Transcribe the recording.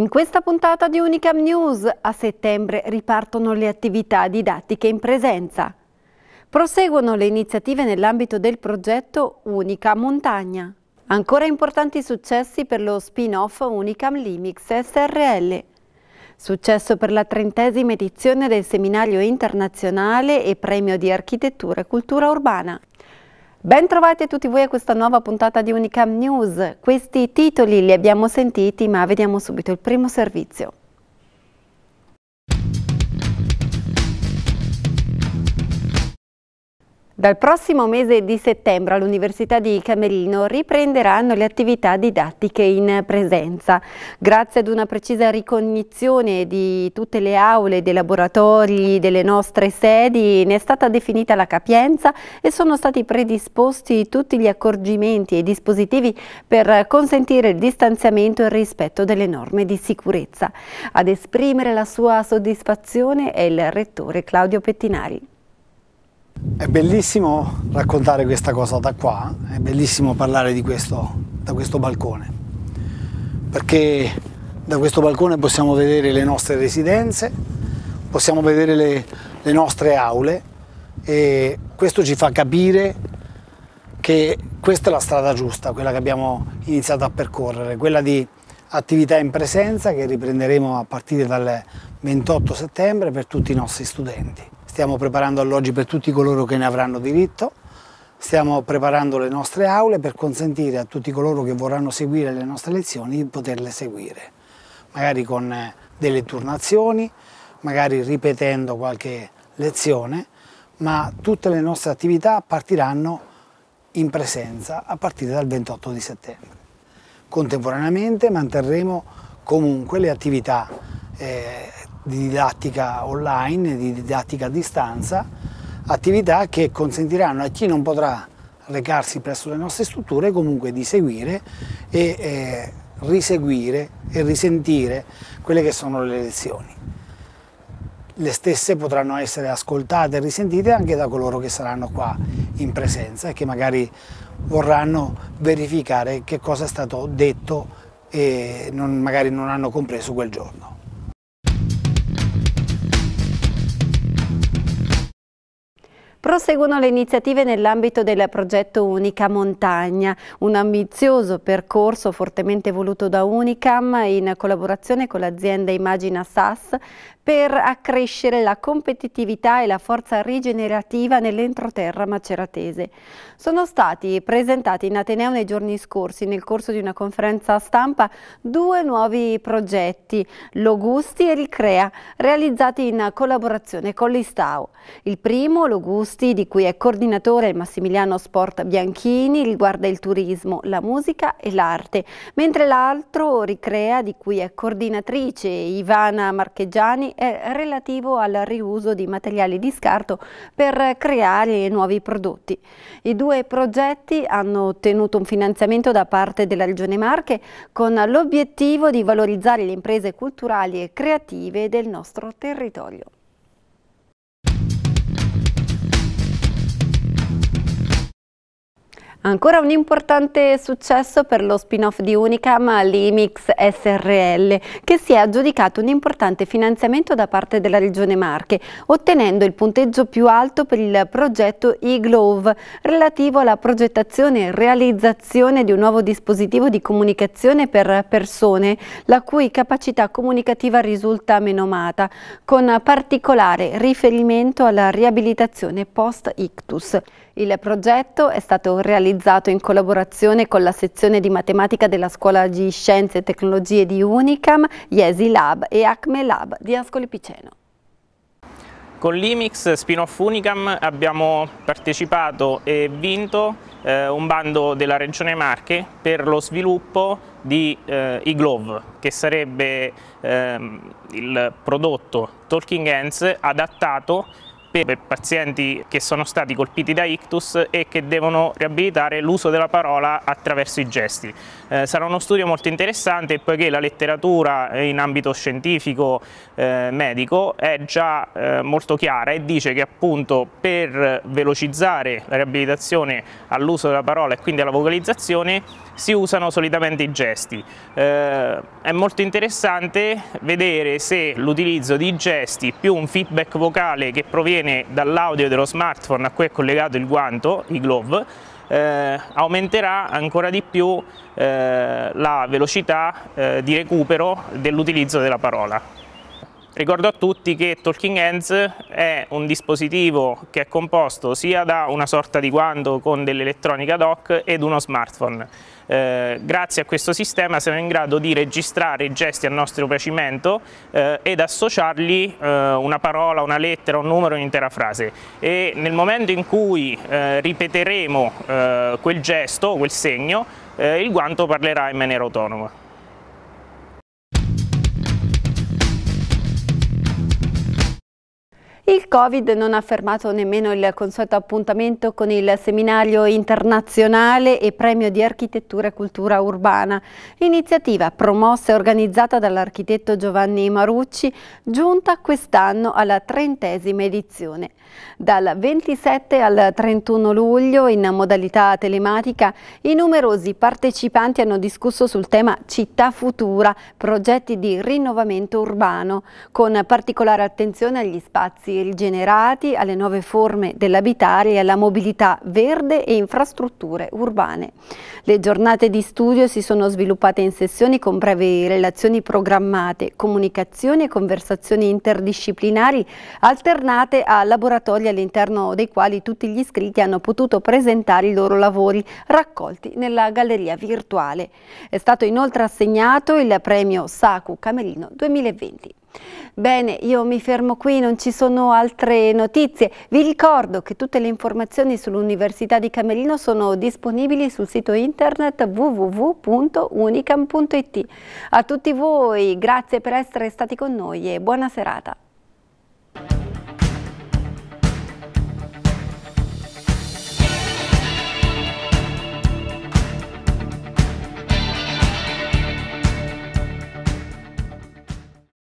In questa puntata di Unicam News a settembre ripartono le attività didattiche in presenza. Proseguono le iniziative nell'ambito del progetto Unica Montagna. Ancora importanti successi per lo spin-off Unicam Limix SRL. Successo per la trentesima edizione del seminario internazionale e premio di architettura e cultura urbana. Bentrovati a tutti voi a questa nuova puntata di Unicam News. Questi titoli li abbiamo sentiti, ma vediamo subito il primo servizio. Dal prossimo mese di settembre all'Università di Camerino riprenderanno le attività didattiche in presenza. Grazie ad una precisa ricognizione di tutte le aule, dei laboratori, delle nostre sedi, ne è stata definita la capienza e sono stati predisposti tutti gli accorgimenti e dispositivi per consentire il distanziamento e il rispetto delle norme di sicurezza. Ad esprimere la sua soddisfazione è il rettore Claudio Pettinari. È bellissimo raccontare questa cosa da qua, è bellissimo parlare di questo da questo balcone, perché da questo balcone possiamo vedere le nostre residenze, possiamo vedere le, le nostre aule e questo ci fa capire che questa è la strada giusta, quella che abbiamo iniziato a percorrere, quella di attività in presenza che riprenderemo a partire dal 28 settembre per tutti i nostri studenti stiamo preparando alloggi per tutti coloro che ne avranno diritto, stiamo preparando le nostre aule per consentire a tutti coloro che vorranno seguire le nostre lezioni di poterle seguire, magari con eh, delle turnazioni, magari ripetendo qualche lezione, ma tutte le nostre attività partiranno in presenza a partire dal 28 di settembre. Contemporaneamente manterremo comunque le attività eh, di didattica online, di didattica a distanza, attività che consentiranno a chi non potrà recarsi presso le nostre strutture comunque di seguire e eh, riseguire e risentire quelle che sono le lezioni. Le stesse potranno essere ascoltate e risentite anche da coloro che saranno qua in presenza e che magari vorranno verificare che cosa è stato detto e non, magari non hanno compreso quel giorno. Proseguono le iniziative nell'ambito del progetto Unica Montagna, un ambizioso percorso fortemente voluto da Unicam in collaborazione con l'azienda Imagina SAS per accrescere la competitività e la forza rigenerativa nell'entroterra maceratese. Sono stati presentati in Ateneo nei giorni scorsi, nel corso di una conferenza stampa, due nuovi progetti, Logusti e Ricrea, realizzati in collaborazione con l'Istau. Il primo, Logusti, di cui è coordinatore Massimiliano Sport Bianchini, riguarda il turismo, la musica e l'arte, mentre l'altro, Ricrea, di cui è coordinatrice Ivana Marcheggiani, è relativo al riuso di materiali di scarto per creare nuovi prodotti. I due progetti hanno ottenuto un finanziamento da parte della Regione Marche con l'obiettivo di valorizzare le imprese culturali e creative del nostro territorio. Ancora un importante successo per lo spin-off di Unicam, l'Imix SRL, che si è aggiudicato un importante finanziamento da parte della Regione Marche, ottenendo il punteggio più alto per il progetto e-Glove, relativo alla progettazione e realizzazione di un nuovo dispositivo di comunicazione per persone, la cui capacità comunicativa risulta menomata, con particolare riferimento alla riabilitazione post-ictus. Il progetto è stato realizzato in collaborazione con la sezione di matematica della Scuola di Scienze e Tecnologie di Unicam, Iesi Lab e Acme Lab di Ascoli Piceno. Con l'IMIX Spin-off Unicam abbiamo partecipato e vinto eh, un bando della Regione Marche per lo sviluppo di eh, iGlove, che sarebbe eh, il prodotto Talking Hands adattato per pazienti che sono stati colpiti da ictus e che devono riabilitare l'uso della parola attraverso i gesti. Eh, sarà uno studio molto interessante poiché la letteratura in ambito scientifico eh, medico è già eh, molto chiara e dice che appunto per velocizzare la riabilitazione all'uso della parola e quindi alla vocalizzazione si usano solitamente i gesti. Eh, è molto interessante vedere se l'utilizzo di gesti più un feedback vocale che proviene bene dall'audio dello smartphone a cui è collegato il guanto, i glove, eh, aumenterà ancora di più eh, la velocità eh, di recupero dell'utilizzo della parola. Ricordo a tutti che Talking Hands è un dispositivo che è composto sia da una sorta di guanto con dell'elettronica doc ed uno smartphone. Eh, grazie a questo sistema siamo in grado di registrare i gesti a nostro piacimento eh, ed associargli eh, una parola, una lettera, un numero, un'intera frase e nel momento in cui eh, ripeteremo eh, quel gesto, quel segno, eh, il guanto parlerà in maniera autonoma. Il Covid non ha fermato nemmeno il consueto appuntamento con il seminario internazionale e premio di architettura e cultura urbana. L'iniziativa, promossa e organizzata dall'architetto Giovanni Marucci, giunta quest'anno alla trentesima edizione. Dal 27 al 31 luglio, in modalità telematica, i numerosi partecipanti hanno discusso sul tema Città Futura, progetti di rinnovamento urbano, con particolare attenzione agli spazi rigenerati, alle nuove forme dell'abitare e alla mobilità verde e infrastrutture urbane. Le giornate di studio si sono sviluppate in sessioni con brevi relazioni programmate, comunicazioni e conversazioni interdisciplinari alternate a laboratori all'interno dei quali tutti gli iscritti hanno potuto presentare i loro lavori raccolti nella galleria virtuale. È stato inoltre assegnato il premio SACU Camerino 2020. Bene, io mi fermo qui, non ci sono altre notizie. Vi ricordo che tutte le informazioni sull'Università di Camerino sono disponibili sul sito internet www.unicam.it. A tutti voi, grazie per essere stati con noi e buona serata.